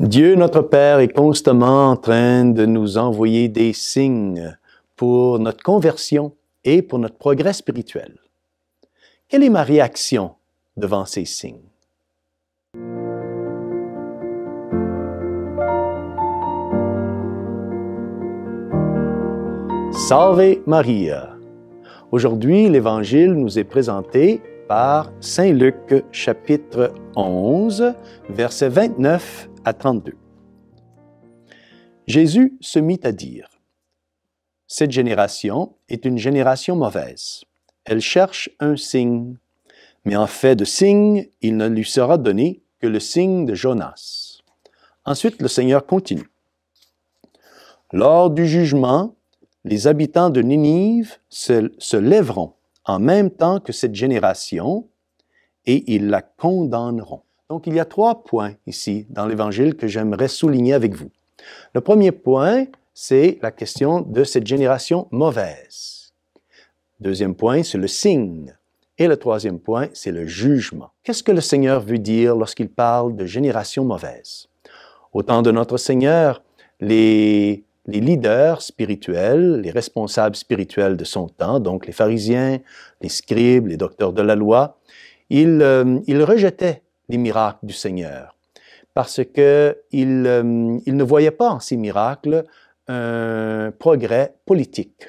Dieu notre Père est constamment en train de nous envoyer des signes pour notre conversion et pour notre progrès spirituel. Quelle est ma réaction devant ces signes? Salve Maria! Aujourd'hui, l'Évangile nous est présenté par Saint Luc chapitre 11, verset 29 à 32. Jésus se mit à dire, Cette génération est une génération mauvaise. Elle cherche un signe, mais en fait de signe, il ne lui sera donné que le signe de Jonas. Ensuite, le Seigneur continue. Lors du jugement, les habitants de Ninive se lèveront en même temps que cette génération et ils la condamneront. Donc, il y a trois points ici dans l'Évangile que j'aimerais souligner avec vous. Le premier point, c'est la question de cette génération mauvaise. Deuxième point, c'est le signe. Et le troisième point, c'est le jugement. Qu'est-ce que le Seigneur veut dire lorsqu'il parle de génération mauvaise? Au temps de notre Seigneur, les, les leaders spirituels, les responsables spirituels de son temps, donc les pharisiens, les scribes, les docteurs de la loi, ils, euh, ils rejetaient des miracles du Seigneur, parce que euh, il, ne voyait pas en ces miracles un progrès politique,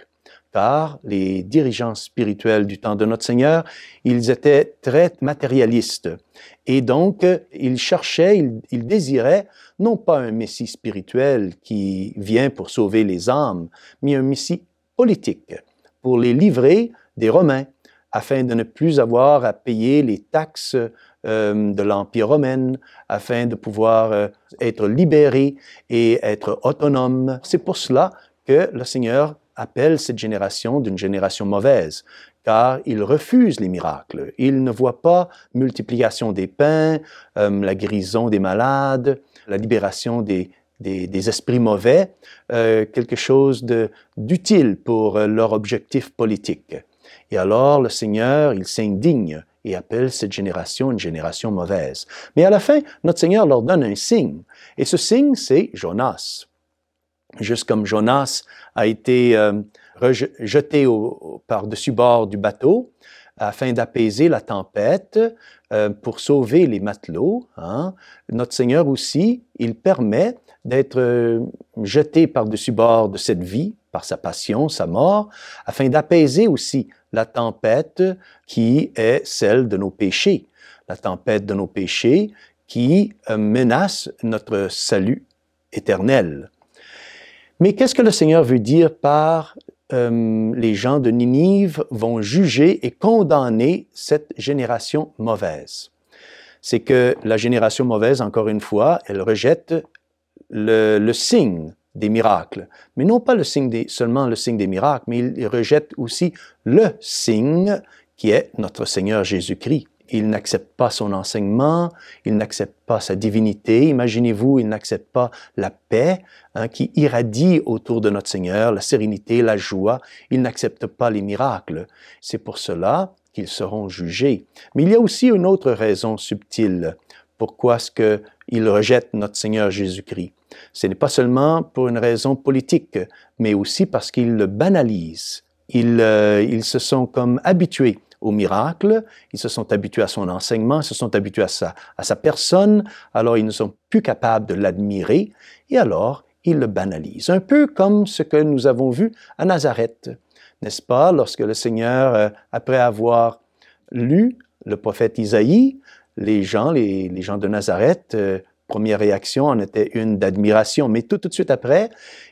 car les dirigeants spirituels du temps de notre Seigneur, ils étaient très matérialistes, et donc ils cherchaient, ils désiraient non pas un Messie spirituel qui vient pour sauver les âmes, mais un Messie politique pour les livrer des Romains, afin de ne plus avoir à payer les taxes euh, de l'Empire romain afin de pouvoir euh, être libérés et être autonome. C'est pour cela que le Seigneur appelle cette génération d'une génération mauvaise, car il refuse les miracles. Il ne voit pas multiplication des pains, euh, la guérison des malades, la libération des, esprits mauvais, quelque chose d'utile pour leur objectif politique. Et alors le Seigneur, il s'indigne et appelle cette génération une génération mauvaise. Mais à la fin, notre Seigneur leur donne un signe. Et ce signe, c'est Jonas. Juste comme Jonas a été euh, jeté par-dessus bord du bateau afin d'apaiser la tempête, euh, pour sauver les matelots, hein. notre Seigneur aussi, il permet d'être euh, jeté par-dessus bord de cette vie, par sa passion, sa mort, afin d'apaiser aussi la tempête qui est celle de nos péchés, la tempête de nos péchés qui euh, menace notre salut éternel. Mais qu'est-ce que le Seigneur veut dire par euh, les gens de Ninive vont juger et condamner cette génération mauvaise? C'est que la génération mauvaise, encore une fois, elle rejette le, le signe des miracles. Mais non pas seulement le signe des miracles, mais ils rejette aussi le signe qui est notre Seigneur Jésus-Christ. Il n'accepte pas son enseignement, il n'accepte pas sa divinité, imaginez-vous, il n'accepte pas la paix hein, qui irradie autour de notre Seigneur, la sérénité, la joie, il n'accepte pas les miracles. C'est pour cela qu'ils seront jugés. Mais il y a aussi une autre raison subtile. Pourquoi est-ce que ils rejettent notre Seigneur Jésus-Christ. Ce n'est pas seulement pour une raison politique, mais aussi parce qu'ils le banalisent. Euh, ils, se sont comme habitués au miracle, ils se sont habitués à son enseignement, ils se sont habitués à sa, à sa personne, alors ils ne sont plus capables de l'admirer, et alors ils le banalisent. Un peu comme ce que nous avons vu à Nazareth, n'est-ce pas, lorsque le Seigneur, euh, après avoir lu le prophète Isaïe, les gens, les, gens de Nazareth, euh, première réaction en était une d'admiration, mais tout, tout de suite après,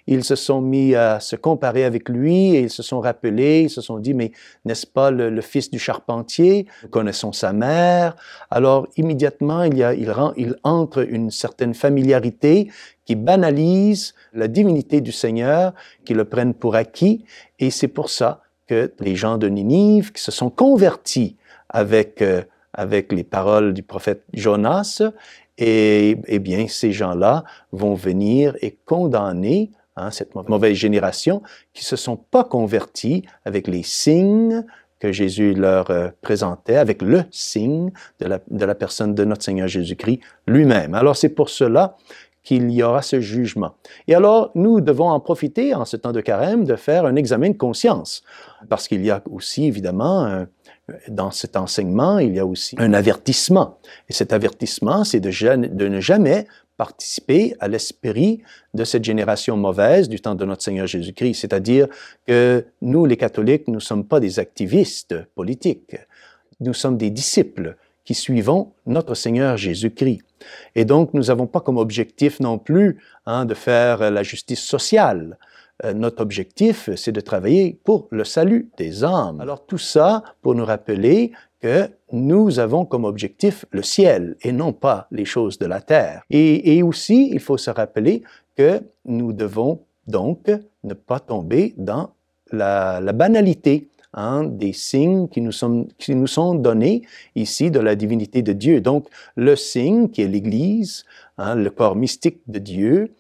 ils se sont mis à se comparer avec lui et ils se sont rappelés, ils se sont dit, mais n'est-ce pas le, fils du charpentier, connaissons sa mère Alors immédiatement, il, y a, il, rend, il entre une certaine familiarité qui banalise la divinité du Seigneur, qui le prennent pour acquis, et c'est pour ça que les gens de Ninive qui se sont convertis avec... Euh, avec les paroles du prophète Jonas, et, eh bien ces gens-là vont venir et condamner hein, cette mauvaise génération qui se sont pas convertis avec les signes que Jésus leur euh, présentait, avec le signe de la personne de notre Seigneur Jésus-Christ lui-même. Alors c'est pour cela qu'il y aura ce jugement. Et alors, nous devons en profiter en ce temps de carême de faire un examen de conscience, parce qu'il y a aussi évidemment dans cet enseignement, il y a aussi un avertissement. Et cet avertissement, c'est de, de, ne jamais participer à l'esprit de cette génération mauvaise du temps de notre Seigneur Jésus-Christ. C'est-à-dire que nous, les catholiques, nous ne sommes pas des activistes politiques. Nous sommes des disciples suivant suivons notre Seigneur Jésus-Christ. Et donc, nous n'avons pas comme objectif non plus hein, de faire euh, la justice sociale. Euh, notre objectif, euh, c'est de travailler pour le salut des âmes. Alors tout ça pour nous rappeler que nous avons comme objectif le ciel et non pas les choses de la terre. Et, aussi, il faut se rappeler que nous devons donc ne pas tomber dans la banalité Hein, des signes qui nous, sont, qui nous sont donnés ici de la divinité de Dieu. Donc, le signe qui est l'Église, hein, le corps mystique de Dieu,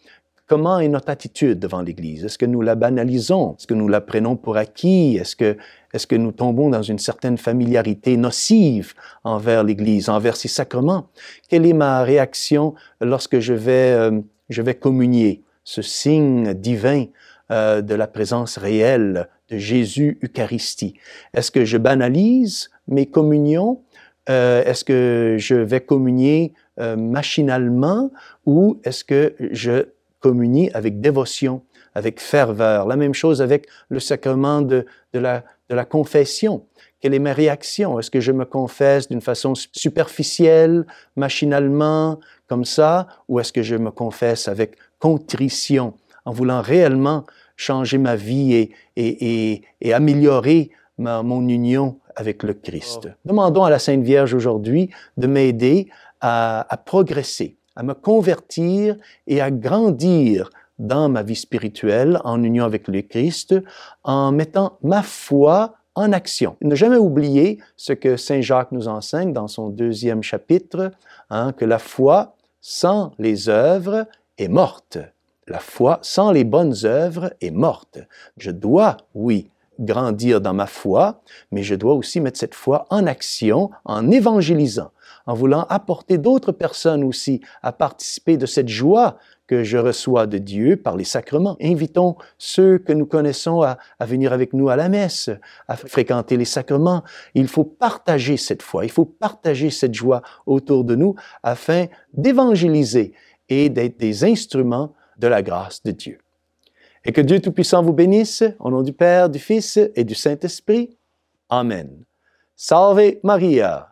comment est notre attitude devant l'Église? Est-ce que nous la banalisons? Est-ce que nous la prenons pour acquis? Est-ce que, est que nous tombons dans une certaine familiarité nocive envers l'Église, envers ses sacrements? Quelle est ma réaction lorsque je vais, euh, je vais communier ce signe divin euh, de la présence réelle de Jésus Eucharistie. Est-ce que je banalise mes communions? Euh, est-ce que je vais communier euh, machinalement ou est-ce que je communie avec dévotion, avec ferveur? La même chose avec le sacrement de, de, la, de la confession quelle est ma réaction Est-ce que je me confesse d'une façon superficielle, machinalement, comme ça, ou est-ce que je me confesse avec contrition en voulant réellement changer ma vie et, améliorer mon union avec le Christ. Oh. Demandons à la Sainte Vierge aujourd'hui de m'aider à, progresser, à me convertir et à grandir dans ma vie spirituelle en union avec le Christ en mettant ma foi en action. Ne jamais oublier ce que Saint Jacques nous enseigne dans son deuxième chapitre, hein, que la foi sans les œuvres est morte. La foi sans les bonnes œuvres est morte. Je dois, oui, grandir dans ma foi, mais je dois aussi mettre cette foi en action en évangélisant, en voulant apporter d'autres personnes aussi à participer de cette joie que je reçois de Dieu par les sacrements. Invitons ceux que nous connaissons à, venir avec nous à la messe, à fréquenter les sacrements. Il faut partager cette foi, il faut partager cette joie autour de nous afin d'évangéliser et d'être des instruments de la grâce de Dieu. Et que Dieu Tout-Puissant vous bénisse, au nom du Père, du Fils et du Saint-Esprit. Amen. Salve Maria